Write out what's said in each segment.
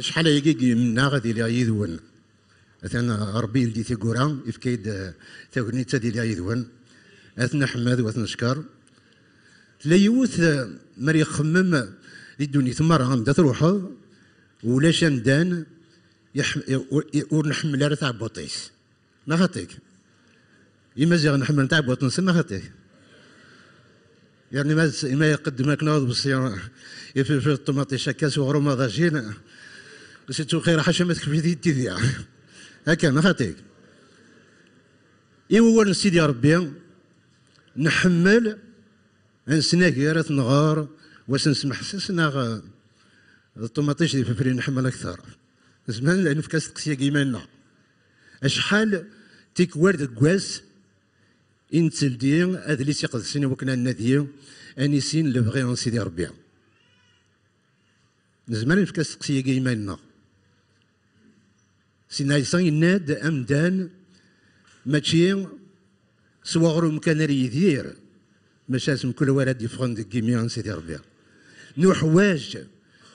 شحال هيكي منا غادي لي يذون اثنا ربي ندي تيكورا يفكيد تاكني تا ديال يذون اثنا حماد واثنا شكر لا يوث مري خمم يدوني راه غنبدا روحه ولا شندان ونحمل نحمل راه تاع بوطيس ما خاطيك يما زي غنحمل تاع بوطيس ما خاطيك يعني ما يقدم يقدمك نوض بالصيام في الطماطيش هكا صغرو ما ضاجين قصيت خير ما تكفي ذي ذي هكا ما خاطيك إيوا سيدي ربي نحمل نسناك يا نغار واش نسمح سنا الطماطيش في فرين نحمل أكثر زمان لانه في كاس تقسيه كيمانا أشحال تيك ورد كواس إنتل اللي أدليس سيني وكنا النادية أنيسين لبغي سيدي ربي زمان في كاس تقسيه كيمانا سينا عيسى يناد أمدان ماشي سوا غرو مكان يدير ماشي اسم كل ولد يفغن دي كيميا سيدي ربيع نحواج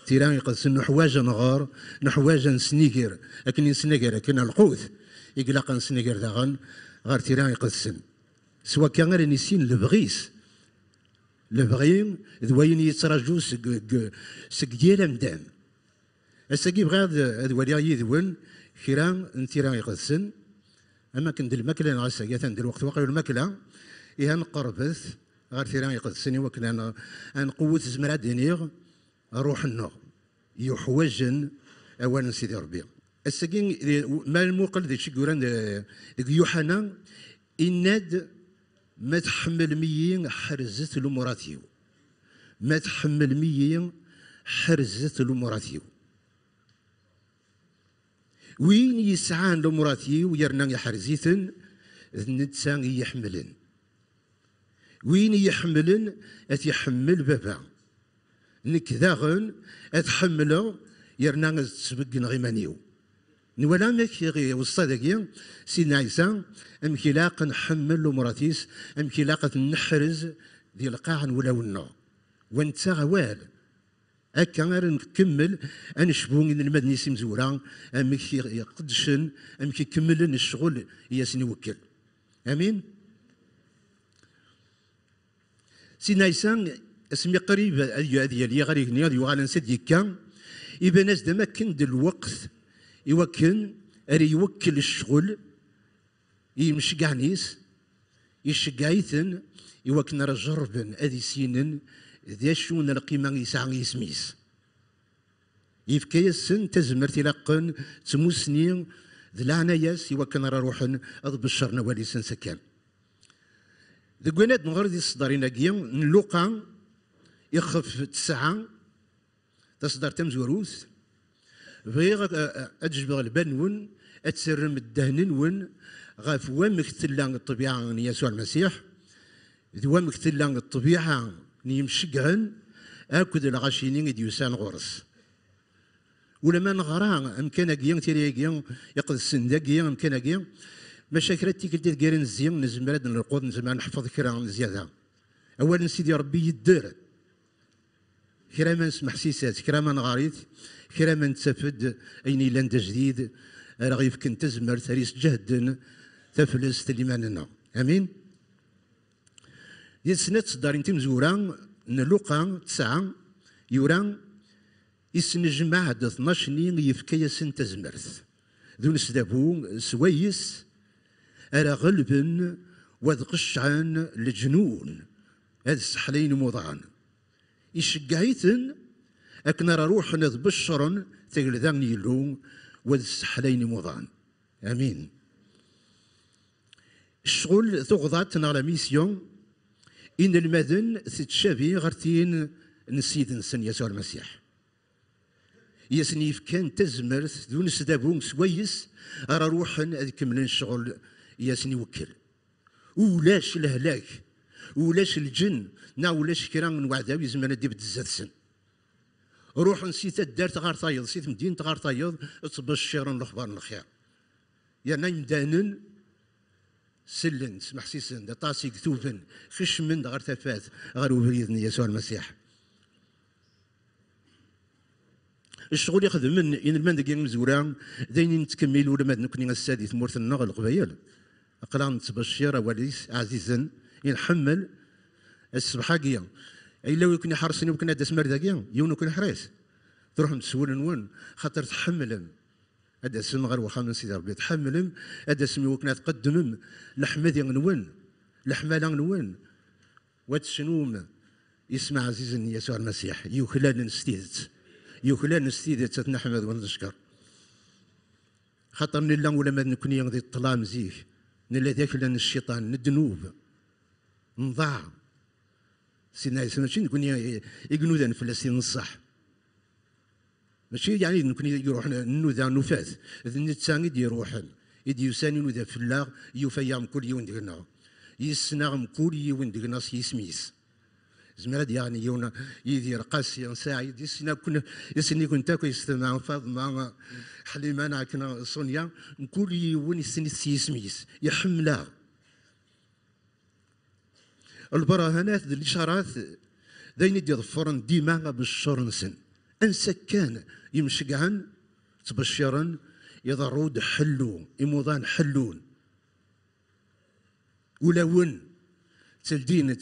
تيران يقدس نحواج نغار نحواج نسنيكر لكن نسنيكر أكن القوث يقلق نسنيكر داغن غار تيران يقدس سوا كان غير نسين لبغيس لبغيم دوين يتراجو سك سك ديال امدان اساكي بغا وليا يدون كرا نتيرا يقدسن اما كندير الماكله نعس هي تندير وقت واقع الماكله إها نقربث غير تيرا يقدسني وكلا نقوت زمرا دينيغ روح النور يحوجن اولا سيدي ربي السكين ما الموقل ذي شكوران يوحنا إناد ما تحمل ميين حرزت لمراتيو ما تحمل ميين حرزت لمراتيو وين يسعان لمراتي ويرنا يحرزيثن نتسان يحملن وين يحملن أت يحمل بابا نك ذاغن أتحمله يرنا تسبق غيمانيو نولا مك غي والصدقية سيدنا عيسى أمكلاق نحمل لمراتيس أمكلاق نحرز ذي القاع ولا ونو وانت غوال هكا غير نكمل نشبو نلمد نيسي مزورة كي يقدشن كي يكمل الشغل ياسين يوكل أمين سيدنا عيسى اسمي قريب أيوة، هذه اللي غير يغني هذه وغالا نسد يكا إبان أزدا ما كان الوقت يوكل أري يوكل الشغل يمشي كاع نيس يشقايثن يوكل راه جربن سينن d acu n lqima yesɛa isem-is yefka-asen tazmert ilaqen tmusni d leɛnaya-s iwakken ara ruḥen ad becren awal-isen s akken deg wanad nɣer di tṣeddarin-agi n luqa ixef tesɛa taṣeddart tamezwarut bɣiɣ ad jbeɣ lban-nwen ad terrem ddehn-nwen ɣef wamek tella ṭṭbiɛa n Yasuɛ Lmasiḥ d wamek tella ṭṭbiɛa يمشقعن أكد الغاشيني ديوسان غرس ما نغرا امكان تيري اكيان يقد اكيان امكان اكيان مشاكل تيكلتي تقارن الزيان نزمر بلاد نرقود نزمر نحفظ كرا زياده اولا سيدي ربي يدير كرا ما نسمح سيسات كرا ما نغاريت كرا ما نتسافد اين الا جديد راه يفكن تزمر تريس جهد تفلس تليماننا امين ديال سنة تصدرين تمزورة نلوقا تسعة يورا يسنجمع جماعة 12 نين يفكا ياسن تزمرت ذو نسدابو سويس أرا غلبن وذ قشعان الجنون هاد السحلين موضعان يشجعيتن أكن راه روحنا ذبشرن تقلدا يلو وذ السحلين موضعان آمين الشغل تغضات على ميسيون إن المدن تتشابه غرتين نسيت نسن يسوع المسيح يسنيف كان تزمر دون سدابون سويس أرى روحا أكمل الشغل يسني وكل ولاش الهلاك ولاش الجن نا ولاش كرام من وعدها ويزمان دي بتزاد سن روح نسيت دارت غار طايض سيت مدينة غار طايض تبشر الأخبار الخير يا نايم دانن سلن سمح سيسن طاسي كثوفن خشمن غير تفات غير وبريدن يسوع المسيح الشغل يخدم من ان المند كي مزوران دين نتكمل ولا ماد نكوني السادي ثمورت النغ القبايل اقلا وليس عزيزا ينحمل الصبحة كيا الا ويكون حرسني وكنا داس مردا كيا يون وكنا حريس تروح مسول نون خاطر تحملن هذا اسم غير واخا من سيدي ربي تحملم هذا اسم وكنا تقدمم لحمدي لحمالا لحمالة نون شنوم يسمع عزيز يسوع المسيح يوكلان نستيدت يوكلان نستيدت نحمد ونشكر خاطر نلا ولا ما نكوني غادي طلع مزيك نلا ذاك لان الشيطان ندنوب نضاع سيدنا عيسى ماشي نكون يقنودا فلسطين الصح ماشي يعني نكون يروح نوذا اذا نتساني دي روح يدي يساني نوذا فلاغ يوفيا مكل يون دغنا يسنا مكل يون دغنا سيسميس زمرد يعني يونا يدير قاس ينساعد يسنا كنا يسني كنت تاكو يستمع فاطمة حليمة أنا كنا سونيا نكل يون يسني سيسميس يحملها البراهانات الإشارات داين يدي ظفرن ديما بالشرنسن ان سكان يمشقعن تبشرن يضرود حلو يموضان حلون ولون تلدين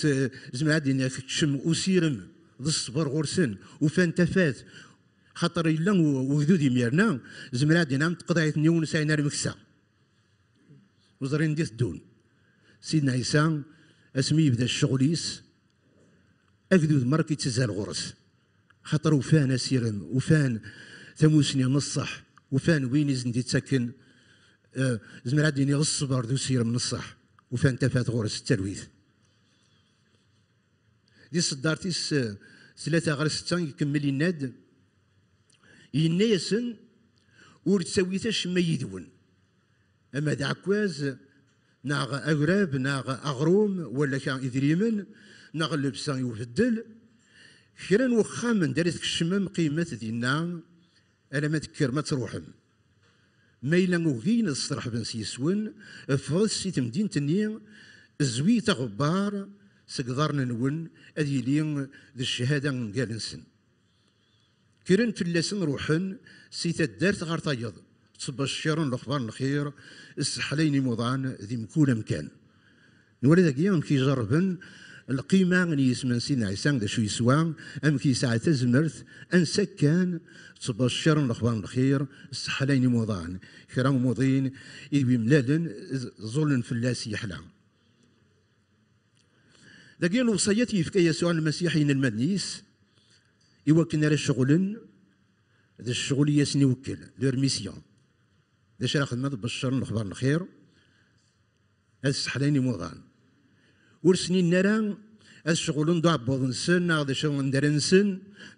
زعما في تشم وسيرم ذا الصبر غرسن وفان تفات خاطر الا وجدودي ميرنا زعما غادي تقضي تقضيت نيون ساينا المكسه وزرين ديت دون سيدنا عيسى اسمي يبدا الشغليس اجدود مركي تزال غرس خاطر وفان اسيرن وفان ثموسني نصح وفان وين زندي تسكن آه، زمرا ديني غصبر دو ذو سير من الصح وفان تفات غرس التلويث دي صدارتي ثلاثة غير ستة يكمل يناد ينيسن ور تساويتاش ما يدون اما دعكواز ناغ اغراب ناغ اغروم ولا كان اذريمن ناغ لبسان يوفدل كرا وخام من دارت كشمام قيمة دينا ألا ما تكر ما تروحم ما إلا نوغين الصرح بن سيسون فرس سيت مدينة ني زويت غبار سقدرنا نون أدي لين الشهادة قال نسن كرن فلاسن روحن سيت تدارت غار طيض تبشرن الأخبار الخير السحلين مضان ذي مكون مكان نولد قيام كي جربن القيمة اللي يسمن سيدنا عيسى دا شو يسوى أم كي ساعة تزمرت أن سكان تبشر الأخبار الخير السحلين موضان كرام موضين إذ بملادن ظل فلاس يحلى ذاك الوصية يفكى يسوع المسيح إن المدنيس يوكن على شغل ذا الشغل ياسني وكل لور ميسيون ذا شرا خدمة تبشر الأخبار الخير هذا الصحلين موضان ورسنين نران الشغلون دعب بوضنسن ناغ دي شغلون درنسن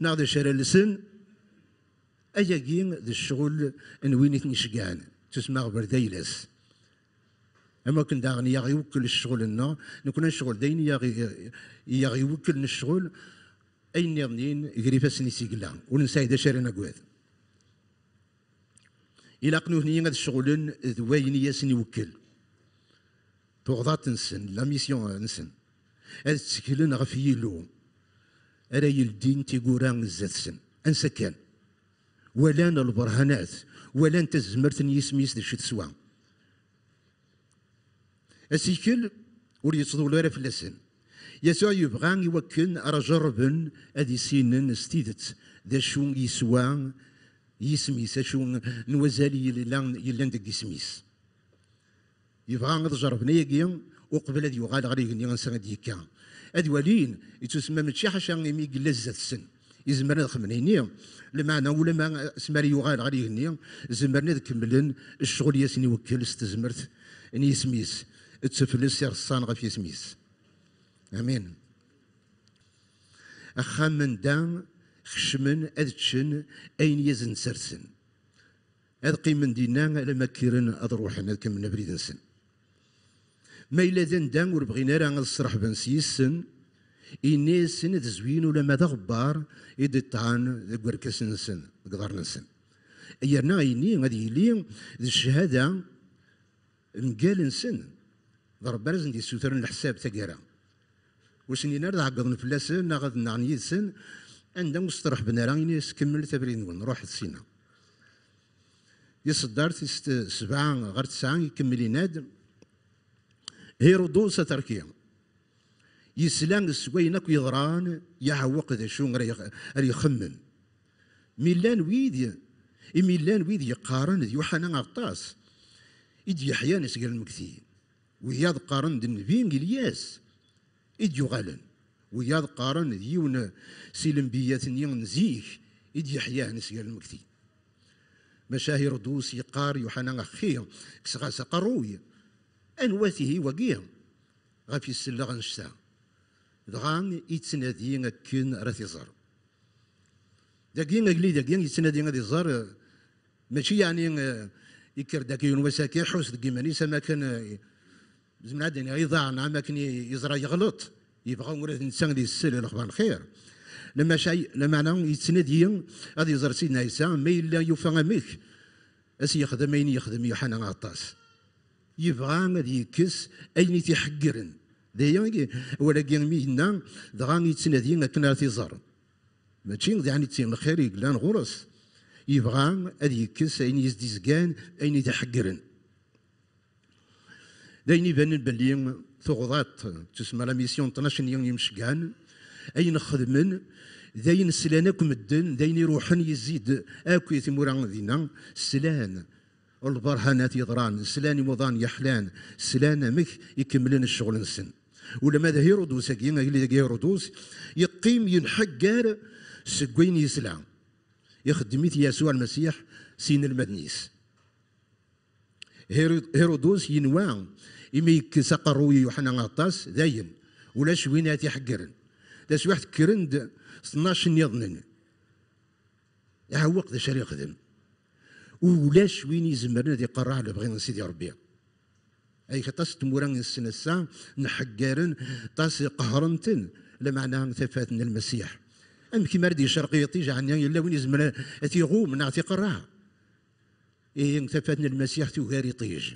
ناغ دي شرلسن أيا جين دي الشغل ان وينيت نشجان تسمع برديلس أما كن داغني ياغي وكل الشغل النا نكون الشغل دين ياغي ياغي وكل الشغل أي نيرنين غريفة سني سيقلا ونسايد شرنا قويت إلا قنوه نيين الشغلون ذوين ياسني وكل تغضات-نسن لا ميسيون نسن أد تسكلن غف يلو أرى يلدين تيقوران سن أنسى كان ولا البرهانات ولا أنت زمرت يسميس دشي تسوى ولي تصدو يتضول لا فلاسن يسوع يبغى يوكن رجرب أدي سنن ستيدت ذا شون يسوى يسميس شو نوزالي يلان يلان دك يسميس يبغى نضجر بنيقيم وقبل هذا يغاد غادي يغني غنسرى كان هاد والين يتسمى من ماشي حاشا يمي يعني لزة السن يزمرنا الخمنيني لمعنى ولا ما سماري يغاد غادي يغني زمرنا كملن الشغل ياسين يوكل ستزمرت اني يعني سميس تفلس يغصان غف يسميس امين اخا من دام خشمن ادتشن اين يزن سرسن هاد من دينان لما كيرن اضروحن هاد كملنا بريد نسن ما إلا دندان دان وربغينا راه نصرح بن سيسن إني سن زوين ولا ماذا غبار إدي طعان ذا كركس نسن قدر نسن إيرنا إني غادي يلي الشهادة نقال نسن ضرب رزن دي سوتر الحساب تاكيرا وسنين ني عقد عقدن فلاسن ناخذ نعن يدسن عندها مسترح بن راه إني كمل تبرين نون روح سينا يصدر سبعة غير تسعة يكمل يناد هيرودوس تركيا يسلان السوين اكو يضران يعوق ذا شو غير يخمم ميلان ويد ميلان ويد يقارن يوحنا غطاس إد يحيى نسجل المكثي وياد قارن دن فين إلياس إد يغالن وياد قارن ديون سي الانبيات زيخ إد يحيى نسجل المكثي مشاهير دوس يقار يوحنا خير كسغاس قروي أنواته وقيا غفي السلة غنشتا دغان يتنادي كن راتي زار داكين نقلي داكين يتنادي غادي زار ماشي يعني يكر داك ينوساكي حوس دك مانيس ما كان زمن عدن يعني يضاع نعم كان يزرى يغلط يبغى ولاد الانسان اللي يسال الاخبار الخير لما شيء لما انا يتسند غادي يزر سيدنا عيسى ما الا يوفى اميك اسي يخدم اين يخدم يوحنا غطاس يبغى غادي يكس اين تيحقرن دايا ولكن مينا دغا يتنادي كنا تيزر ماشي يعني تيم الخير يقلان غرس يبغى غادي يكس أين يزديزقان أين تيحقرن داين بان بلي تغضات تسمى لا ميسيون 12 يوم يمشقان أين خدمن داين سلانكم الدن داين روحن يزيد اكو يتمورا دينا سلان البرهانات يضران سلاني موضان يحلان سلانا مك يكملن الشغل نسن ولا ماذا هيرودوس اللي هيرودوس يقيم ينحقر سكوين يسلع يخدميت يسوع المسيح سين المدنيس هيرودوس ينوان يميك كسقرو يوحنا غطاس دايم ولا شوينات يحقرن داس واحد كرند 12 يظنن يعوق ذا شريخ ذنب ولاش وين يزمرنا دي قرع على بغينا سيدي ربي اي خطاس تموران السنه الساعه نحقارن طاس قهرنتن لمعنى ثفاتنا المسيح ام كيما ردي شرقي طيج عنيا يلا وين يزمر تيغوم نعطي قرع اي ثفاتنا المسيح تغاري طيج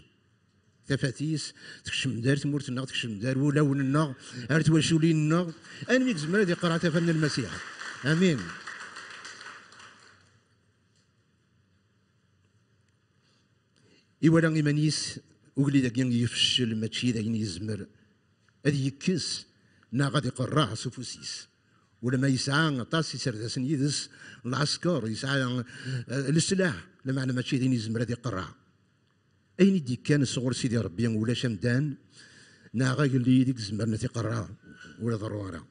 ثفاتيس تكشم دار تمورتنا تكشم دار ولوننا ارتواشوليننا انمي يزمر ذي قرع تفاتنا المسيح امين iwala iman-is ugellid يفشل yefcel mačči d ayen yezmer ad yekkes neɣ ad iqerreɛ s ufus-is ولما يسعى طاس يسردس يدس العسكر يسعى السلاح آه، لمعنى ماشي ذين يزمر ذي قرع اين يدي كان صغر سيدي ربي ولا شمدان نا ناغا اللي ديك زمرنا ذي قرع ولا ضرورة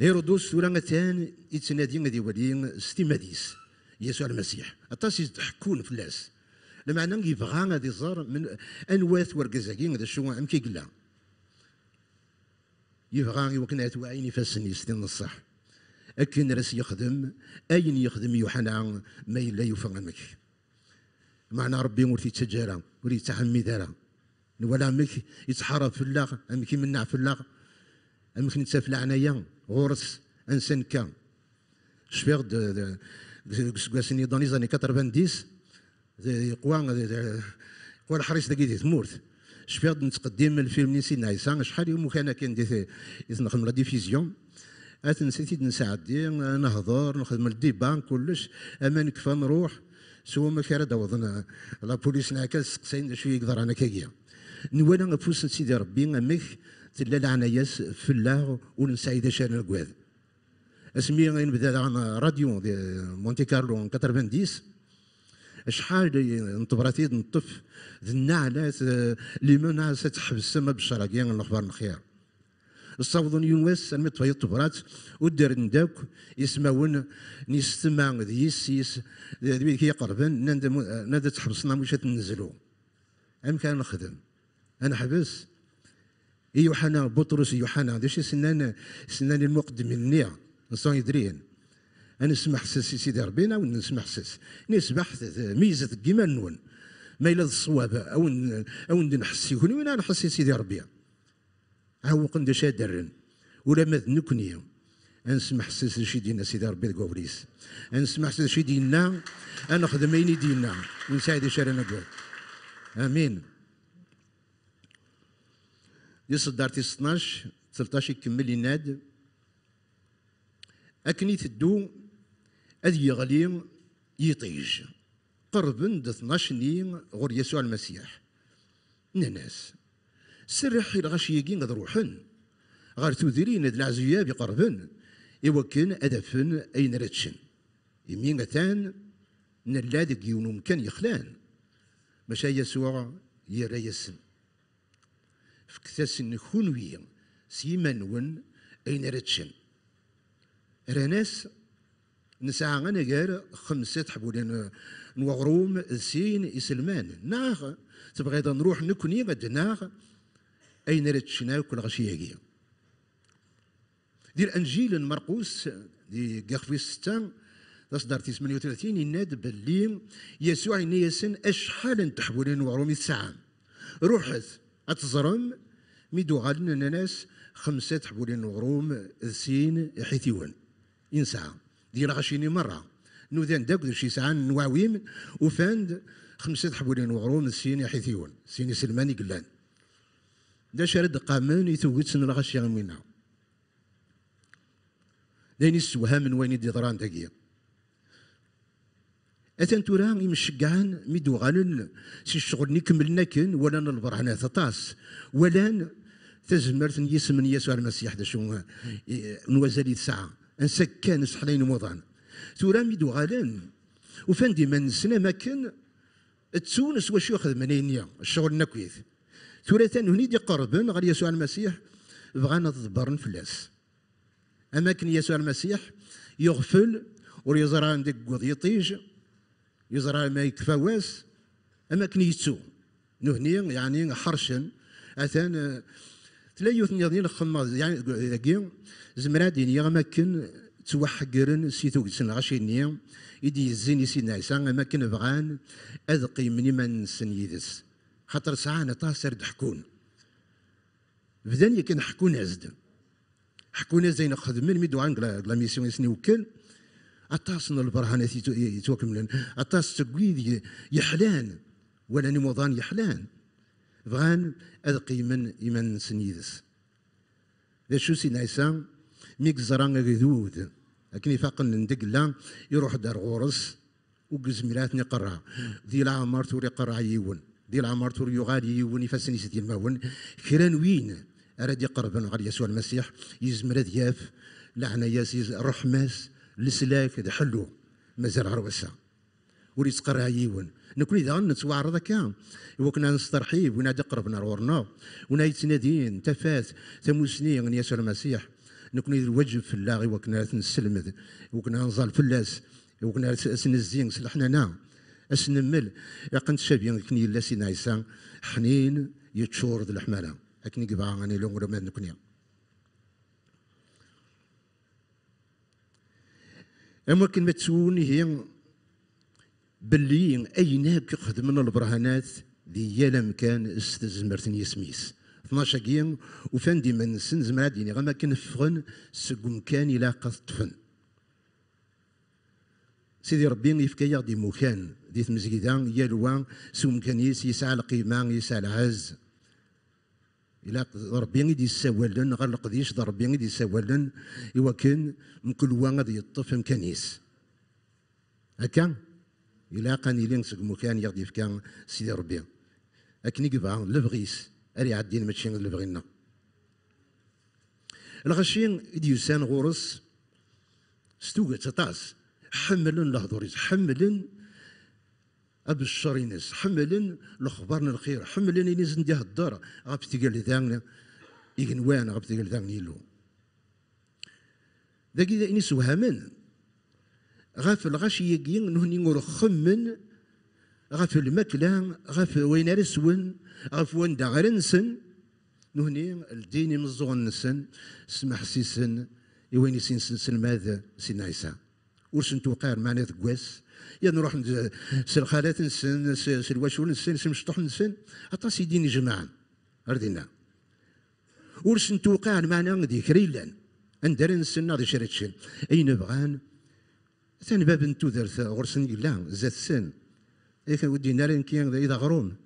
هيرودوس ولا غتان يتنادي غادي يولي ستيماديس يسوع المسيح تحكون في الناس لمعنى يبغى غادي يزار من انواث وركزاكين هذا شو عم كيقلا يبغى يوكنات واعين فاسني ستين الصح اكن راس يخدم اين يخدم يوحنا ما لا يفهمك معنى ربي مرتي تجارة وريت تحمي داره ولا مك يتحارب في اللاغ كي منع في اللاغ كي نتسافل عنايا غورس انسان كان شفيغ دو سني دو... دو... دو... قوان قوان حريص دقيتي تمورت شفيض نتقدم الفيلم نسي سيدنا شحال يوم كان كان ديت نخدم لا ديفيزيون اتنسيتي نساعدي نهضر نخدم الديبان كلش اما نكفى نروح سوا ما كان دوضنا لا بوليس نعكس سقسين شو يقدر انا كاكيا نوالا نفوس سيدي ربي امك تلا العناياس في الله ونسعيد شان الكواد اسمي نبدا راديو مونتي كارلو 90 شحال نطبراتي يد نطف ذنعنات لي مناس تحبس السما بالشراقية الاخبار الخير الصوضون يونس المي طفاي طبرات ودير نداك يسماون نيستما يسيس يس ذيك يقربن نادى تحبسنا مش تنزلو ام كان نخدم انا حبس يوحنا بطرس يوحنا هذا الشيء سنان سنان المقدمين نيا نصون يدرين انا نسمح حساس سيدي ربينا ولا نسمع حساس نسمح ميزه كيما نون ما الا الصواب او او نحس يكون وين نحس سيدي ربي هو قند شادر ولا ما نكني نسمح حساس شي دينا سيدي ربي الكوبريس نسمح حساس شي دينا نخدم عيني دينا ونساعد شارع نقول امين يصل دارتي 12 13 يكمل يناد اكني تدو أذ يغلي يطيج قرب د 12 نيم غور يسوع المسيح ناس سرح الغشيقين قد روحن غار تودرين العزياب بقربن يوكن أدفن أين رتشن يمين غتان نلادك دق يونو مكان يخلان مشى يسوع يرى يسن نخون ويا سيما نون أين رتشن راناس نسعى قال خمسة حبولين نوغروم سين إسلمان ناغ تبغي نروح نكوني غد ناغ أين شناو كل غشياقية دير انجيل مرقوس دي قخفي ستان تصدر 38 يناد باللي يسوع ياسن أشحال تحبولين وعرومي الساعة روحت أتزرم ميدو غالنا ناس خمسة تحبولين وغروم سين حيثيون إنسان دير غاشيني مرة نوذان داك شي ساعة نواويم وفاند خمسة حبولين وغروم سيني حيثيون سيني سلماني قلان دا شارد قامن يتوقيت سن الغاشي غمينا ديني السوها من وين يدي ضران داكيا اثان تورا ميدو غالن سي الشغل نكمل كن ولا نلبرهنا تطاس ولا تزمرت من يسوع المسيح دا شو إيه، نوازالي ساعه نسكان صحلين ومضان تورا دو وغالان وفان ديما نسنا ما كان تسونس واش ياخذ منينيا الشغل نكويث تورا ثاني هني دي قربن غير يسوع المسيح بغانا تضبرن فلاس اما كان يسوع المسيح يغفل ويزرى عندك قوض يطيج يزرى ما يكفاواس اما كان يتسو نهني يعني حرشا اثان تليوث نيضني لخما يعني ذاكي زمرا ديني غماكن توحقرن سيتو كسن غاشي نيا يدي يزيني سيدنا عيسى غماكن بغان اذقي مني ما نسن يدس خاطر ساعان طاسر دحكون بدن يكن حكون عزد حكون زين خدمين ميدو عن لا ميسيون يسني وكل اتاسن البرهان يتوكل من اتاس تقويد يحلان ولا نموضان يحلان فغان اذ من إيمان سنيدس ذا شو سي نايسان ميك زران غذود لكن يفاقن ندق لا يروح دار غورس وقز ميلات نقرا ذي العمار توري قرا يون ذي العمار توري يغادي يون يفاسني ستي الماون كيران وين اراد يقرب على يسوع المسيح يزمر ذياف لعنا ياسيز رحماس لسلاك حلو مازال عروسه ور يتقرا يون نكون اذا نتوعرض هكا وكنا نسترحيب ونادي قربنا رورنا ونا يتنادين تفات تموسني غن يسوع المسيح نكون الوجب في الله وكنا نسلمد وكنا نظل فلاس وكنا سنزين سلحنا نا اسنمل يقن شابين كني لا نايسان حنين يتشور ذو الحماله اكني قبعه غني لون ولا ما نكوني اما كلمه تسوني هي باللي ايناك خدمنا البرهانات ديال كان استزمرتن سميس 12 كيم وفان ديما نسن ديني غما كنفغن سكون كان الى قطفن سيدي ربي يفكيا دي مكان دي يا لوان سو مكانيس يسعى القيمة يسعى العز إلا ربي يدي سوالن غير القديش دا ربي يدي يساولن من كل وان غادي يطف مكانيس هكا الى قاني لين سك مكان يغدي في سيدي ربي اكني قبا لبغيس اري عدين ماشي لبغينا الغشين إديوسان غورس ستوغ تطاس حمل لهضوريس حملن ابشر ينس حمل الخبر الخير حمل ينس ندي هضر غابتي قال ذان يغنوان غابتي قال ذان يلو داكي دا انيس غاف الغشي يجين نهني خمن غاف الماكلة غاف وين رسون غاف وين دغرنسن نهني الدين مزون نسن سمح سيسن يوين يسين سن ماذا سيدنا عيسى ورسن توقير معنى ثقواس يا نروح سلخالات نسن سلواشور نسن سمشطح نسن عطا سيدي نجمعان ردينا ورسن توقع معنا ذيك ريلان اندرن سن هذا شريتشن اين بغان ثاني باب نتو التودرت غرسن يلا زاد سن إيه كان ودي نارين كيان إذا غرون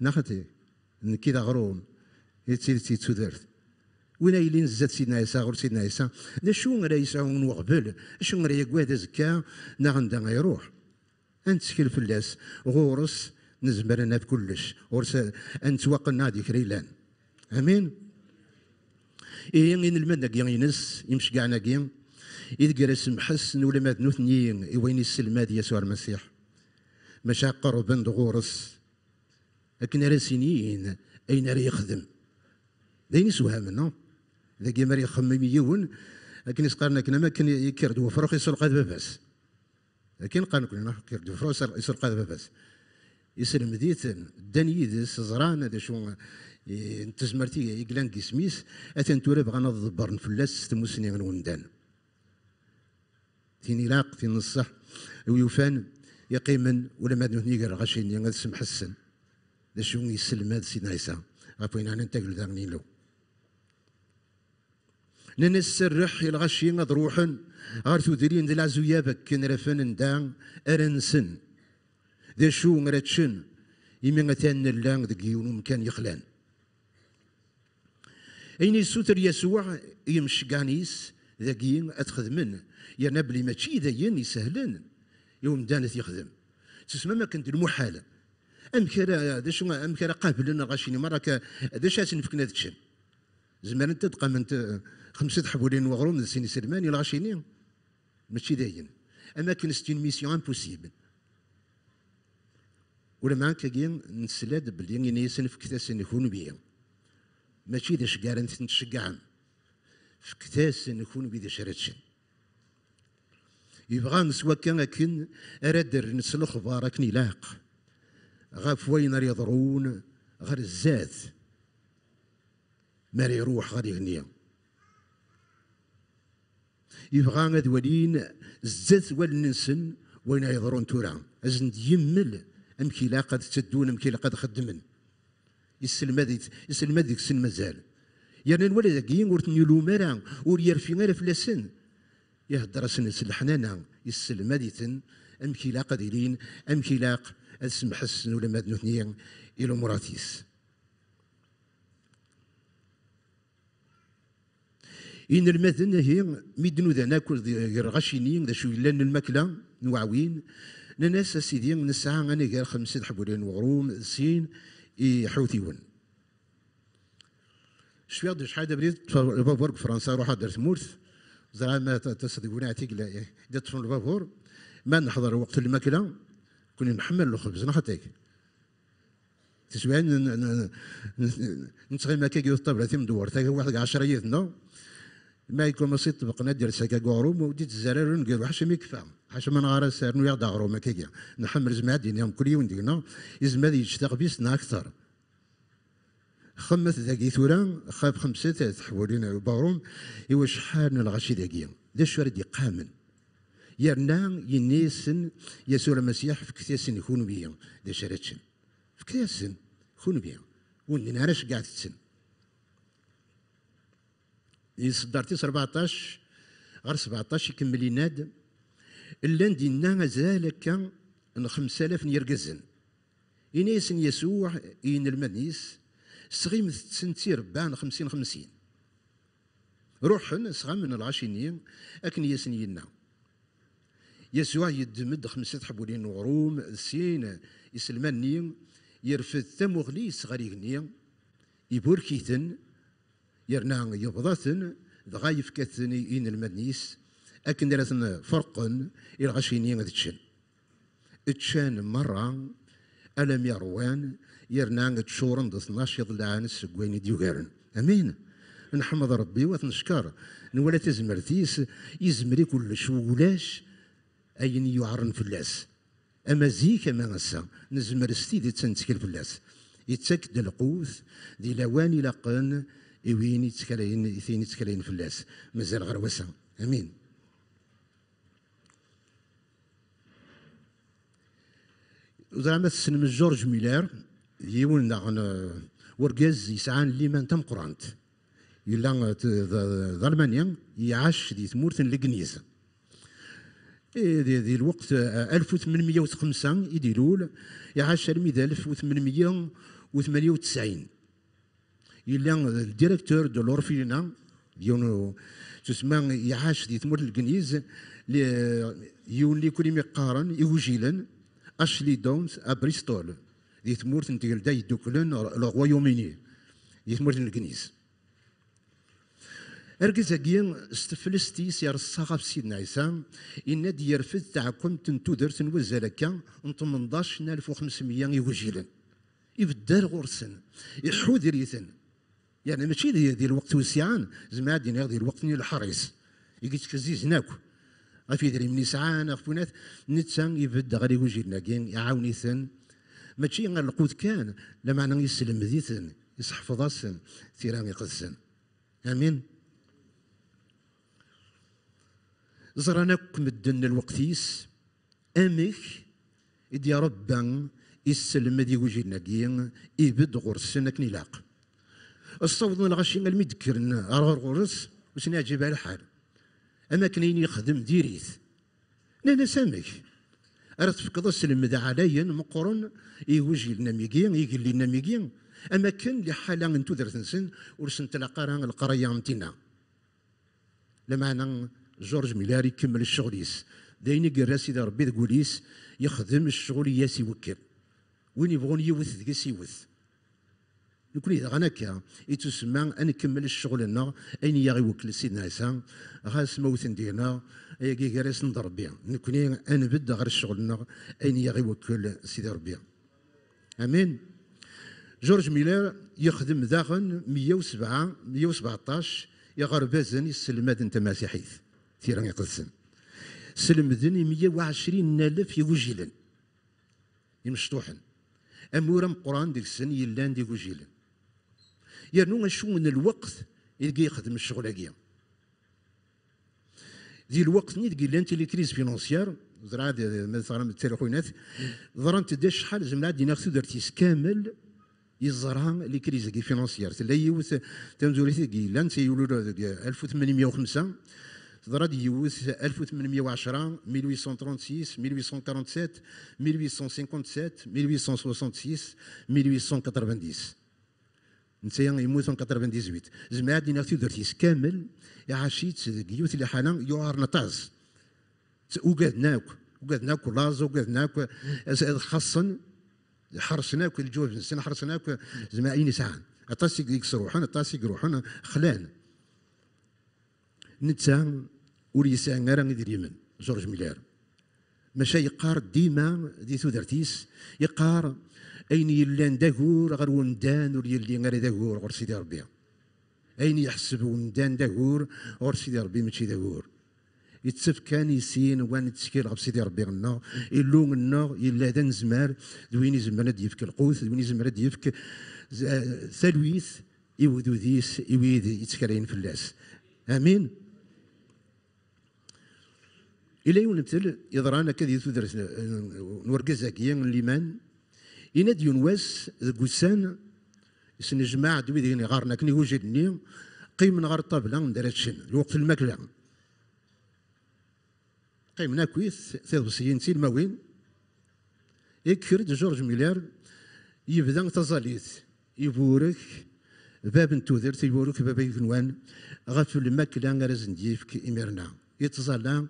ناختي نكي إذا غرون يتسير تودرت وين يلين زاد سيدنا عيسى غور سيدنا عيسى شون شو غير يسعون وقبل شو غير يقواد زكا نا عندها غيروح سكيل فلاس غورس نزمر انا كلش غورس نتواقل نادي ريلان امين إيه نلمد نقيا ينس يمشي كاع نقيا إذ جلس محسن ولما نثني وين السلمات يسوع المسيح مشى قرب غورس لكن راه سنين أين راه يخدم داين سوهامنا ذاك مري يخمم يون لكن يسقرنا كنا ما كان يكرد وفروخ يسرق باباس لكن قال كنا كرد وفروخ يسرق باباس يسلم ديتن داني يدس زران هذا شو تزمرتي يقلان قسميس اتن تولي بغا نضبر فلاس تموسني من وندان في نيلاق في الصح ويوفان يقيمن ولا ما دون يقرا غاشين يا غنسمح السن ذا شو يسلم هذا سيدنا عيسى غافوين انا نتاكل داغنين له نانا السرح الغشي غاد روحن غار تودرين دلا زويابك كن رفن ندان ارنسن ذا شو غراتشن يمي تان اللان ذك يونو مكان يخلان اين يسوتر يسوع يمشي قانيس ذاكي منه يا نبلي ماشي داين يسهلن يوم دانت يخدم تسمى ما كنت المحالة أم كرا داش أم كرا لنا غاشيني مرة كا داش أسنفكنا تشم زمان أنت تقام أنت خمسة حبولين وغروم سيني سلمان تشي ماشي داين أما كان ستين ميسيون امبوسيبل ولا معاك كاين نسلاد بلي يعني سنفك تاسن يكون بيا ماشي داش كارنت نتشقعن فكتاس نكون بيد شرتشن يبغى نسوا كان أكن اراد نسل أخبار أكن يلاق غاف وين يضرون غير الزاد مالي يروح غادي يغنيا يبغى غاد ولين الزاد والنسن وين يضرون تورا أزن يمل أمكي لا قد تدون أمكي لا قد خدمن يسلم هذيك السن مازال يعني الوالد هاكي ور تنيلو مارا ور يرفي غير فلسن يهدر سنس الحنانة يسلماديتن أمك إلاق ديرين أمك إلاق اسم حسن ولا ماد نثنيا إلى مراتيس إن المذن هي ميدنو ذا ناكل غشينين ذا شو لان الماكلة نوعوين ناس سيدي نسعى أنا غير خمسة حبولين وغروم سين يحوثيون شويه دش حاجه البابور بابور فرنسا روح درت مورث زعما تصدقون عتيق إيه، درت في البابور ما نحضر وقت الماكله كنا نحمل الخبز نحطيك تسوين نتغي ما كيجيو الطبله تيم دور تاك واحد 10 يثنا ما يكون مصير طبقنا ديال ساكا كوروم وديت الزرار ونقول حاشا ما يكفى حاشا ما نغار سير نويا دارو ما كيجي نحمل زمان يوم كل يوم ديالنا زمان يشتاق بيسنا اكثر خمس ذاكي ثورا خاب خمسة تحولين البارون إوا شحال من الغاشي ذاكي ذا دي قامن يرنا ينيسن يسوع المسيح في كتاسن يكون بيا ذا تشن في كتاسن يكون بيا وندي نعرفش قاعد تسن يصدرتي 14 غير 17 يكمل يناد إلا دينا مازال كان 5000 يرقزن ينيسن يسوع إين المنيس سغيم سنتي ربان خمسين خمسين روحن سغام من العشينيين أكن يسنينا يسوع يدمد خمسة حبولين وغروم سين يسلمني يرفض تموغلي سغريغني يبوركيتن يرنا يبضاتن دغا كثني إن المدنيس أكن درسن فرقن العشينيين ذتشن اتشان مرة ألم يروان يرنان تشورن دثناش يضلعان قويني ديوغارن أمين نحمد ربي وتنشكر نولا تزمرتيس يزمري كل ولاش أين يعرن في اللاس أما زيك أما نسا نزمر ستيدي تنتكل اللاس يتاكد القوث دي لواني إلى قن إوين يتكلين يتكلين اللاس مازال غير وسا أمين زعما تسلم جورج ميلير ميلار يون ورقاز يسعان ليمان تم قرانت يلا ظلمانيا يعاش دي تمورت لكنيز دي, دي الوقت 1805 يديلول يعاش الميد 1898 يلا الديريكتور دو لورفينا يونو تسمى يعاش دي تمورت لكنيز يولي كل مقارن يوجيلا اشلي دونز بريستول دي تمورت ندير داي دوكلون لو رويوميني دي تمورت الكنيس اركز هاكي استفلستي سيار الصغف سيدنا عيسى ان دي يرفد تعكم درت نوزل هكا ان 18500 يوجيلن يبدل غرسن ريثن يعني ماشي ديال الوقت وسيعان زعما ديال الوقت الحريص يقيت كزيز ناكو غفي يدريمني سعان غف ونات نتسان يبد غادي يوجي لنا كين ثن ماشي غير القوت كان معنى يسلم ذيثن يصحفظ السن تيران يقدسن امين زرناك مدن الوقتيس امك يدي ربا يسلم ذي وجي لنا كين يبد غرسن اكن الصوت الغشيم المدكرن غرس وشنو على الحال اما كنين يخدم ديريت نانا سامك في قدس المدى عليا مقرن يوجي لنا ميكي يقلي لنا ميكي أما كان لحالة انتو درت نسن ورسن تلاقارا القرية لما انا جورج ميلاري كمل الشغليس ديني يقراس إذا ربي ذقوليس يخدم الشغل ياسي يوكل وين يبغون يوث يوث نكوني غانا هكا يتسمى نكمل الشغلنا اين يا غيوكل سيدنا عيسى غاس موت ديالنا ياكي غير ربي نكوني انبد غير شغلنا اين يا غيوكل سيدي ربي امين جورج ميلر يخدم داخل 107 117 يسلم يسلمادن تماسيحيث تيران يقدسن سلمدن 120 ألف يوجيلن يمشطوحن أمورا قران ديك السن يلان ديك وجيلن يرنو شو من الوقت اللي يخدم الشغل هاكيا دي الوقت ني تلقى لانت لي كريز فينونسيير زرع مثلا التليفونات ضرنت دي شحال دي دينا درتيس كامل يزرع لي كريز كي فينونسيير تلا يوث تمزوريت كي لانت يولو 1805 ضرد يوث 1810 1836 1847 1857 1866 1890 نسيان يموت في 98 جماعة دينا درتيس كامل يا عشيت يوث اللي حالا يعار نطاز وقادناك وقادناك ولاز وقادناك خاصا حرسناك الجوف نسينا حرسناك اي ساعان اطاسيك ديك روحنا اطاسيك روحنا خلان نتا وليسان غير يدريمن جورج ميلار ماشي يقار ديما دي درتيس يقار أين يلان داهور غير وندان ور يلي غير داهور غير سيدي ربي أين يحسب وندان داهور غير سيدي ربي ماشي داهور يتسف كان يسين وان تسكيل غير سيدي ربي غنا اللون غنا إلا ذا نزمار دويني يزمر ديفك القوت دويني يزمر ديفك سالويس يودو ذيس يويد يتكرين اللاس امين الى يوم مثل يضرانا كذي تدرس نوركزاكيا الليمان ينادي واس ذك وسان سنجمع دوي ديني غارنا كني وجدني من غار الطابله ندرت شن الوقت الماكله قيمنا كويس إيه، سيل تيلماوين يكرد إيه، جورج ميلير يبدا تزاليت يبورك باب نتوذر تيبورك باب يكنوان غفل الماكله غارز ديفك إميرنا يتزالا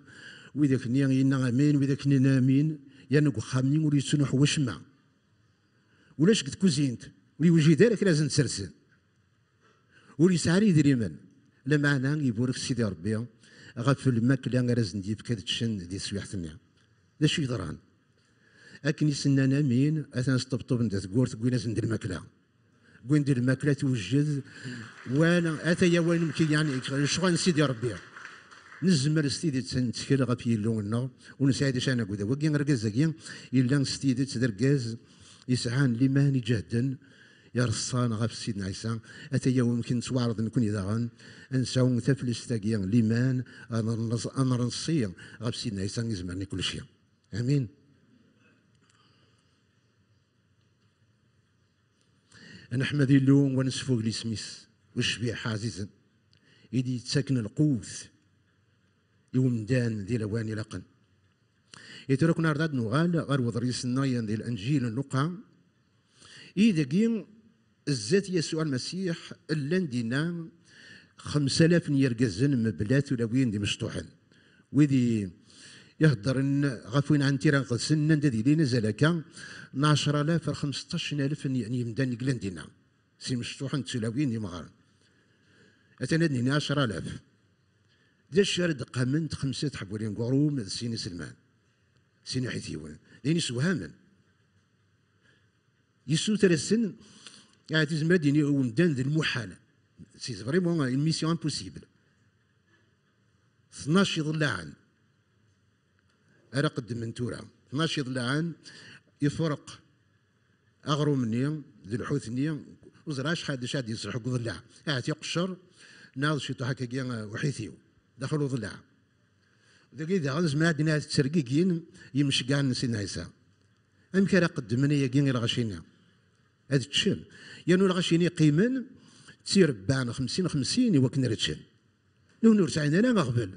وإذا نيان ينا أمين وإذا امين نامين يعني وريسون حوش وشمع ولاش قد كوزينت اللي يوجد لك لازم تسرسن واللي يسعى يدريمن لا معنى يبورك سيدي ربي غاف الماكله لازم نديب كاد تشن دي سويح ثميا ذا الشيء لكن اكن يسنانا مين اثنا سطبطب انت تقول تقول لازم ندير الماكله كون ندير الماكله توجد وانا اتيا وين مكي يعني شغل سيدي ربي نزمر ستيدت نتكل غف يلونا ونساعد شانا كودا وكي نركز كي الا ستيدت تدركز يسعان لماني جادا يرصان غف سيدنا عيسى اتى يوم كنت نتوعرض نكون داغن انساو تفلس تاقيا لمان انا نصير غف سيدنا عيسى يزمرني كل شيء امين نحمد اللو ونسفوق لسميس والشبيح عزيزا يدي تسكن القوث يوم دان ذي لواني لقن يتركنا رداد نغال غير وضريس الناين ديال الانجيل اللقا إذا الزات يسوع المسيح اللان دينا خمسة آلاف يرقزن مبلات وين دي مشطوحن وذي يهضر غفوين عن تيران قد سنن لين لينا زلكا 10000 ل 15000 يعني مدان قلان دينا سي مشطوحن تسلاوين دي مغار اتنا دينا 10000 داش يرد قامنت خمسة حبولين قروم سيني سلمان سيني حيثي وين ديني سو يسو ترسن يعني تزمى ديني ومدان ذي المحالة سيز فريمون الميسيون امبوسيبل 12 يضلع عن ارقد من تورا 12 يضلع يفرق اغرو مني ذي الحوث نيا وزراش حد شاد يسرح وضلع يعني تيقشر ناض شيطو هكا كيان وحيثيو دخلوا ضلع ذكي ذا غنز من هادنا ترقيقين يمشي كاع نسينا عيسى أم كرا قد مني كين الغشينا هذا تشن يانو الغشيني قيمن تير بان خمسين خمسين يوكن رتشن نور رسعينا انا غقبل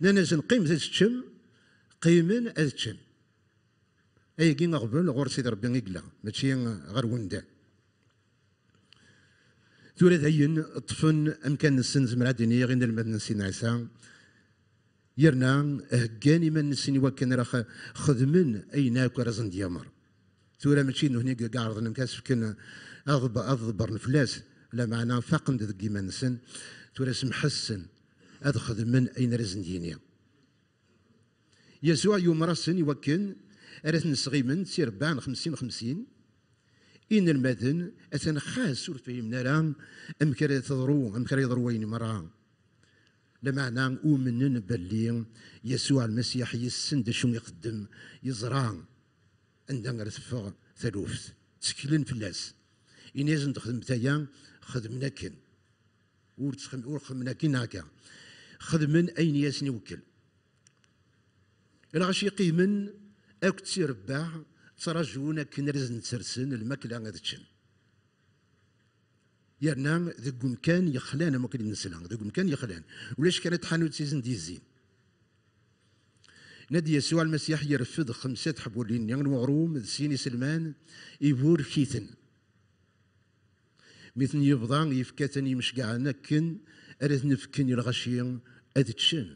نانا قيم زاد تشم قيمن هذا تشن اي كين غقبل غور سيد ربي يقلا ماشي غير وندا تولد هين طفن امكان السن زمرا دنيا غير المدن نسينا عيسى يرنا هكاني اه، من نسني وكان راه خدمن ايناك رزن ديامر تورا ماشي انه هنا كاع رضنا كان اضب اضبر نفلاس لا معنى فاقم ذا من نسن تورا سمحسن اذ خدمن اين رزن دينيا يسوع يوم راسن يوكن رزن صغيمن من سير بان خمسين خمسين إن المدن أتنخاس ور فهمنا نرام أم كريت تضرو أم كريت ضروين مرام مراه لمعنى أؤمن باللي يسوع المسيح يسند شو يخدم يزرع عندنا رتفغ ثلوفت تسكلن فلاس ينزل تخدم تايا خدمنا كن ور كن هكا خدمن أين ياسني وكل الغشي قيمن اكتر رباع تراجعونا كن ترسن الماكلة غادي تشن يرنا نعم، ذك مكان يخلان ما كريد نسلان ذك مكان يخلان ولاش كانت حانوت سيزن دي الزين نادي يسوع المسيح يرفض خمسة حبولين يعني وعروم سيني سلمان يبور كيثن مثل يبضان يفكاتن يمشقع نكن أرث نفكن الغشي أدتشن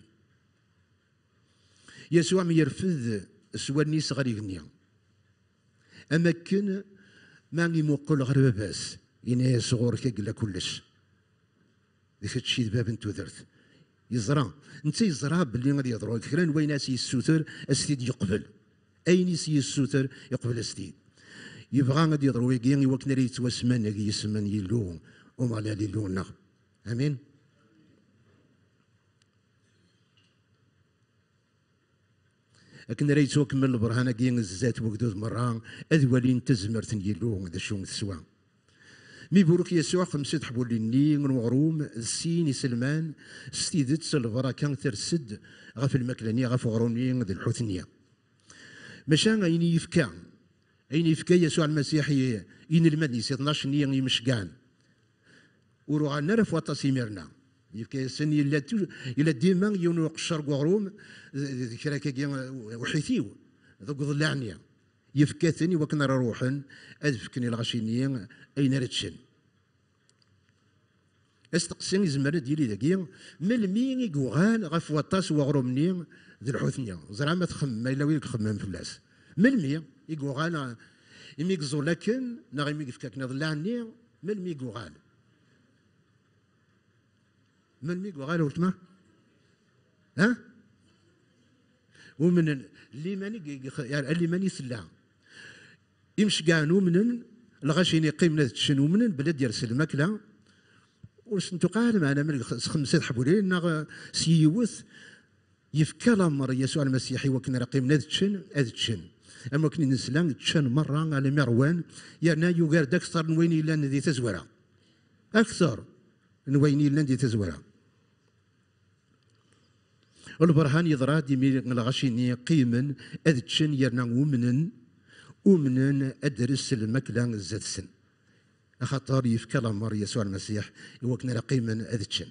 يسوع ما يرفض سواني صغير يغني أما كن ما يموقل غربة باس ينايا صغورك قلا كلش ديك الشيء باب انتو درت يزرى انت يزرى باللي غادي يهضروا لك كران وين ناس يسوتر استيد يقبل اين يسوتر يقبل استيد يبغى غادي يهضروا لك يعني وكنا اللي يتوسمن يسمن يلو وما لا ليلونا امين لكن ريتو كمل البرهانه كي الزات وكدوز مرة اذوالين ولين تزمرت يلو هذا شو سوا مي يسوع خمسة حبوليني نوعروم السيني سلمان ستيدت كان ترسد غف المكلانية غف غروني غد الحوثنية ماشي غين يفكا غين يفكا يسوع المسيح إن المدني سيطناش نيا يمشقان وروعا نرف واتاسيميرنا يفكا سني إلا إلا ديما ينوق الشرق وغروم كراكي وحيثيو ذوك ظلانيه يفكاثني وكن روحا أذفكني الغشينية أين رتشن زمرد يلي دقيق من مين يكوغان غف واطاس وغرومني ذي الحثنية زرع ما تخمم إلا ويك خمم فلاس مين يكوغان إمي يقزو لكن ناغي مي يفكاك مين ملمي من مين يكوغان وتما ها ومن اللي ماني يعني اللي ماني سلاه يمشي كاع نومنن ناس قيمنا ومنن بلا يرسل الماكله ورسنتو قال معنا من خمسة حبولين سيوث يفكر الامر يسوع المسيحي وكنا رقيم ناس تشن اذ تشن اما كنا نسلان تشن مره على مروان يرنا يقارد اكثر نويني لان ذي تزوره اكثر نويني لان ذي تزوره البرهان يضرا ديمي الغاشين قيما اذ تشن يرنا ومنن أمنن أدرس المكلة زاد السن خاطر يفك الأمر يسوع المسيح يوكنا لقيما أذتشن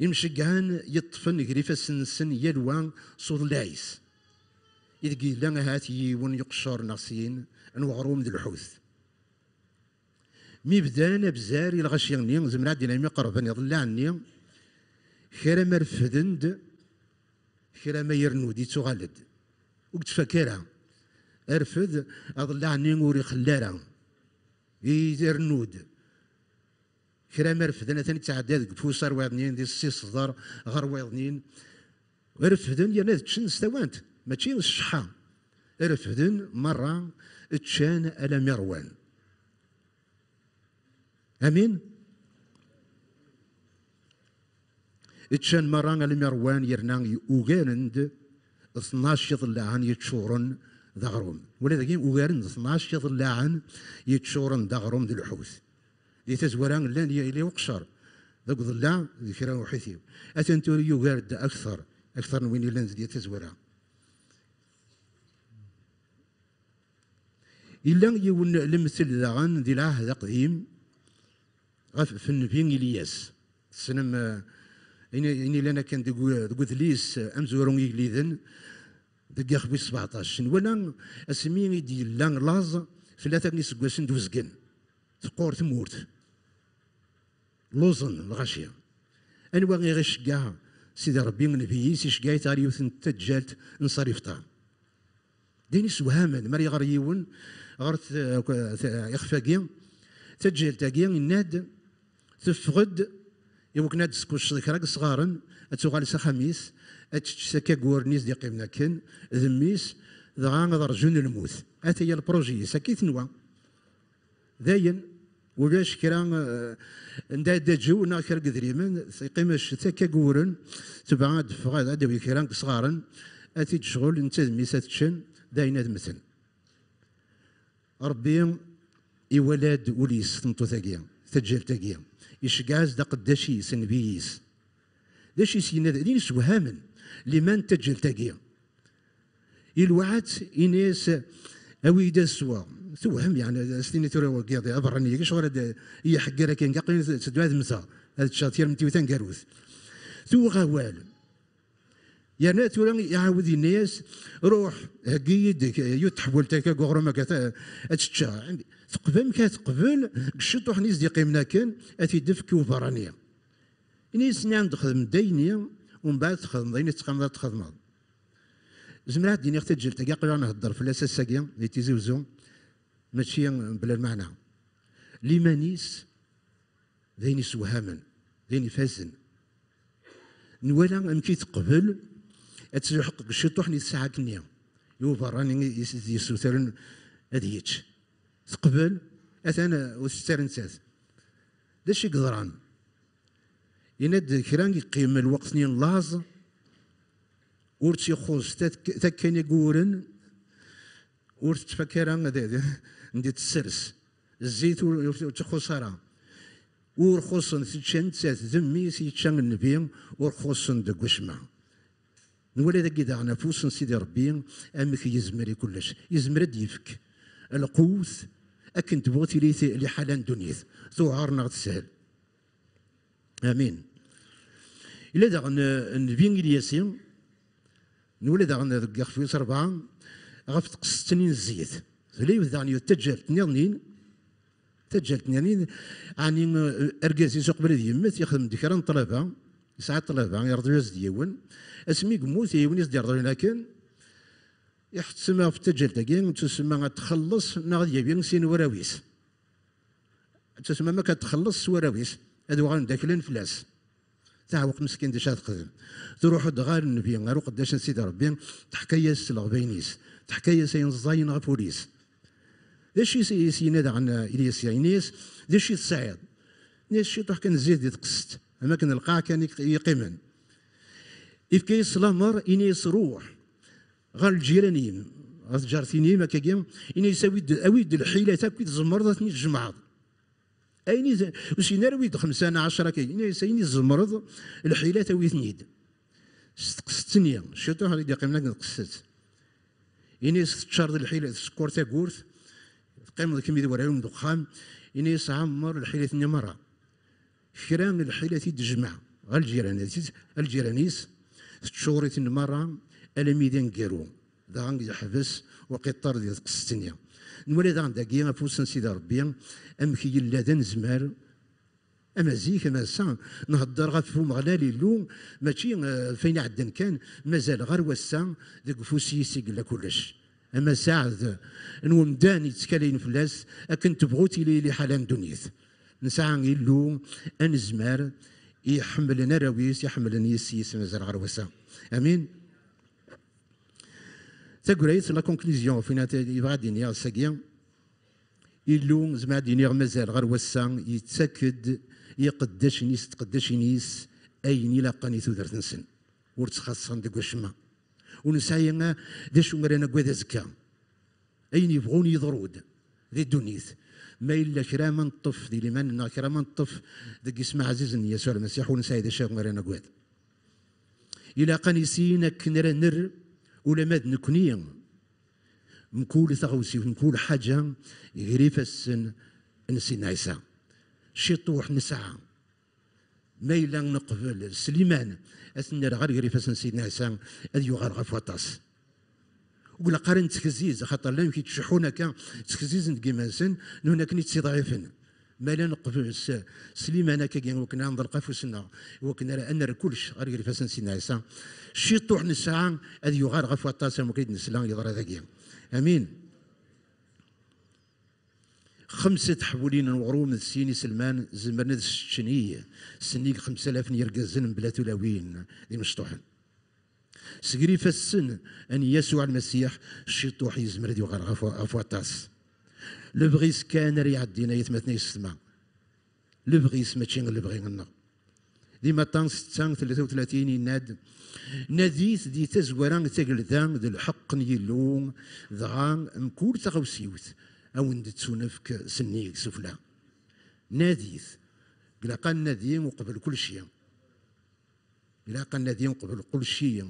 يمشقان يطفن غريفة سن سن يلوان صوت العيس يدقي لنا هاتي ون يقشر أنو غروم ذي الحوث مي بدانا بزاري الغشيغني زمرا دينامي قربان يضلعني خير ما رفدند خير ما يرنودي تغالد وقت فاكرها ارفد اضلعني وري خلارا يزير نود كرا مرفد انا ثاني تعداد ديك بوصر دي السيس صدر غر ويضنين ارفدن يا ناس تشن استوانت ماشي الشحا ارفدن مره تشان على مروان امين تشان مره على مروان يرنان يوغانند 12 لاعن يتشورن دغرم ولا دقيق وقارن 12 لاعن يتشورن دغرم ذي الحوث دي تزوران لان يلي وقشر ذاك ضلاع ذي كرا وحيثيو أتن توري أكثر أكثر من وين لان دي تزوران إلا يون لمثل داغن ذي العهد القديم غف في النبي إلياس سنم إني لنا كان دقوثليس امزورون يقليذن دقا بي 17 ولا اسمي دي لان لاز ثلاثة نيس قواسن دوزقن تقور تمورت لوزن الغاشية أنواع غير شقاها سيدي ربي من بيس شقاي تاريوث تجالت نصري فطار ديني سوهاما مري غير يون غير إخفاقيا تجالت تاقيا الناد تفقد يمكن تسكوش ذكرك صغارا تغال خميس اتش سكا كورنيس دي قيمنا كن ذميس دغا الموث الموت هي البروجي ساكي تنوى داين ولاش كرا آه، ندا جو نا كرا قدريمن سيقيم الشتا كاكورن تبعا دفغا داوي كرا صغارا اتي تشغل انت ذميس اتشن داين مثل ربي يولد وليس تنطو تاقيا تجيل تاقيا يشجاز دق قداشي سنبيس داشي سينا دين سوهاما لمن تجل التاقية الوعد إناس أوي دا سوا توهم يعني سنين تورا وقياضي أبراني كاش غرد هي حكا راكين كاقين تدعى ذمتا هذا الشاطير متيوتان كاروث تو غوال يعني تورا يعاود الناس روح هكي يدك يتحول تاكا غورما كاتا اتشا تقبل كا تقبل قشط وحني زدي قيمنا كان اتي دفك وفرانيا نيس سني عند خدم ومن بعد تخدم ديني تقام تخدم زمرا ديني اختي تجل كا قبل نهضر في الاساس ساكيا اللي تيزيوزون ماشي بلا المعنى لي مانيس ديني سوهاما ديني فازن نوالا امكي تقبل تحقق الشطوح ني الساعه كنيا يوفا راني يسوترن هاد هيتش تقبل اثنا وسترن ساس داكشي قدران يناد كران يقيم الوقت نين لاز ورتي خوز تكن يقولن ورت تفكر ندي تسرس الزيت وتخسرها ورخصن تشان تات ذمي سيتشان النبي ورخصن دك وشمع نولي ذاك إذا نفوس سيدي ربي امك يزمر كلش يزمر ديفك القوث اكن تبغتي لي لي حالا ذو توعرنا تسهل امين الا ذا نبين الياسين نولي ذا نذكر في ربعه غفت تقصتني الزيت لا يبدا تجلت نيرنين تجلت نيرنين عني ارقازي سوق بلدي يمت يخدم ذكرى طلبه يسعى طلبة يرضي ياز ديون اسمي قموت يون يزدي يرضي كان يحتسم في تجلد كاين تسمى تخلص ناغ يبين سين وراويس تسمى ما كتخلص وراويس هادو غنداكلن فلاس تعوق مسكين دشات قدم تروح دغار النبي غارو قداش نسيد ربي تحكايا سلغ بينيس تحكايا سين زاين غفوليس داشي سيناد عن الياس يعينيس داشي تصعيد داشي تحكي نزيد يتقست اما القاع كان يقيمن إف كيس لامر اني روح غال الجيرانين غال جارتيني ما كاين اني أويد أويد الحيلة كي زمرضة تني تجمعض أيني وسينا رويد خمسة أنا عشرة كي إنيس أيني زمرض الحيلة تاويت ثنيد ستقستني شتو اللي قيمنا نقست اني تشارد الحيلة سكورتا كورت قيم كمي دي وراهم دخان اني عمر الحيلة ثنيا مرة كرا الحيلة تجمع الجيران الجيرانيس ست شهور مرة الميدان كيرو داغن يحبس وقطار ديال القسطنية نولي داغن داكيا فوسن سيدي ربي ام يلا دا زمال اما زيك اما سان نهضر فوم غلا اللو ماشي آه، فين عدن كان مازال غير وسا ديك فوسي سيقلا كلش اما ساعد داني تكالين فلاس اكن تبغوتي لي حالا دنيث نسعى إلو أنزمر يحمل راويس يحمل نيسيس نزرع روسا أمين تاكولايت لا كونكليزيون فينا غادي نيا ساكيا يلو زعما دينيغ مازال غير وسا يتاكد يقداش نيس تقداش نيس أين يلاقاني تودرت نسن ور تخصصن ديك الشما ونسعي دا شو مرانا كوادا زكا أين يبغون يضرود ذي دونيث ما إلا كرام نطف دي لمن نا كرام نطف دك اسم عزيز يسوع المسيح ونسايد الشيخ مرينا قواد إلا قنيسين كنرا نر ولا ماد نكنيا مكول ثغوسي مكول حاجة غريفة السن نسينا عيسى شطوح نسعى ما إلا نقبل سليمان أثنى غير غريفة سيدنا عيسى أذي غرغف وطاس ولا قارن تخزيز خاطر لان كي تشحونك تخزيز كيمازن نونا كني سي ضعيفين مالا نقبس سليمانا كي وكنا نضل قفوسنا وكنا انا كلش غير الفاسن سيدنا عيسى الشيطوح نسعى هذه يغار غفوة طاسة مكيد نسلا يضرا امين خمسة حولين وغروم السيني سلمان زمرنا الشنية سنيك خمسة آلاف يرقزن بلا تلاوين دي مشطوحن سقري فسن أن يسوع المسيح الشيطوح يزمر أية دي وغار غفواطاس لو بغيس كان يعدينا يتمتنا يسمع لو بغيس ماشي غير لو بغينا ديما طان 6 33 يناد ناديت دي تزوران تقلدان ذا الحق نيلو ذغان مكور تغوسيوت أو ندت سنفك سنيك سفلا ناديس قلا ناديم وقبل كل شيء إلا قلنا ذي قبل كل شيء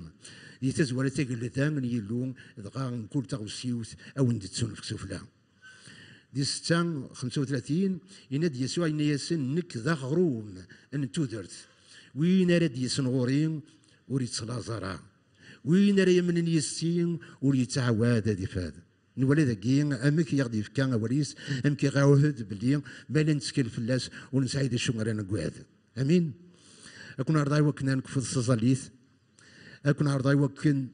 يتز ولا تقل ثامن يلوم إذا قام كل تغسيوس أو ندتسون في سفلا دي ستان 35 يناد يسوع إن يسن نك ذا غروم أن تودرت وين أراد يسن غورين وريت صلازارا وين أراد يمن يسين وريت عوادة دفاد نولد كين امك يغدي في كان وليس امك غاوهد بلي ما نسكن في الناس ونسعيد الشمر انا امين اكون عرضاي وكنا نكفض سزاليث اكون عرضاي وكن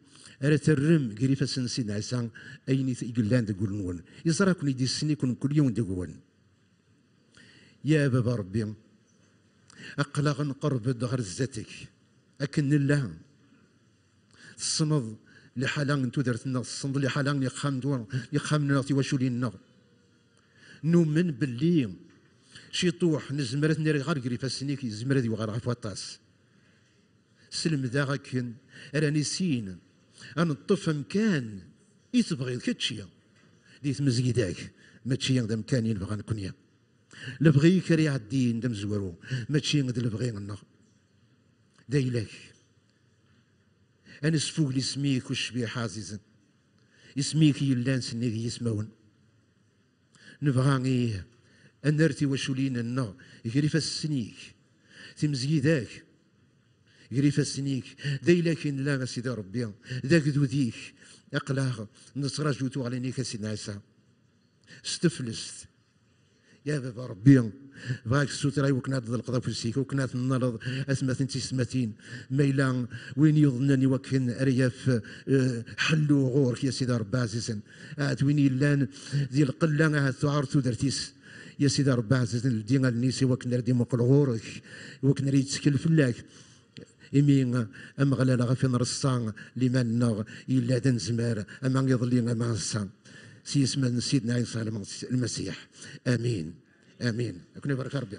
ارترم قريفة سنسي عسان ايني يقلان دقول نون يزرا كون يدي السني كون كل يوم دقول يا بابا ربي اقلا نقرب الدهر زاتك اكن الله الصمد لحالان انتو درت درتنا الصمد لحالان يخام دور يخام نغطي وشولي النغ نؤمن باللي شي طوح نزمرت ثنير غير قريفة سنيك زمرت ذي وغير عفوا طاس سلم ذا غاكين راني سين أنا الطف مكان يتبغي كتشيا دي تمزيداك ماشي غدا مكاني نبغى نكون يا لبغي كريع الدين دم زورو ماشي غدا اللي بغي غنا دايلاك انا سفوق لي سميك وشبيح عزيزا اسميك يلان سنيك يسمون نبغى غيه انرتي وشولين النا السنيك فاسنيك تمزيداك يجري السنيك داي لكن لا سيدي ربي ذاك ذو ذيك اقلاغ نصرا جوتو على نيك سيدنا عيسى استفلست يا بابا ربي باك السوترا وكنا ضد القضاء في السيك وكنا نرض اسمات انتي سماتين ميلان وين يظنني وكن ارياف آه، حلو غورك يا سيدي ربي عزيزا ات وين يلان ذي القله عاد تعرتو درتيس يا سيدي ربي عزيز الدين النيسي وكنا ردي مقل غورك وكنا تسكل فلاك إمي أمغلال غفي نرسان لما نغ إلا دنزمار أما يضلي أما سيس من سيدنا عيسى المسيح آمين آمين أكون يبارك ربي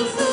Is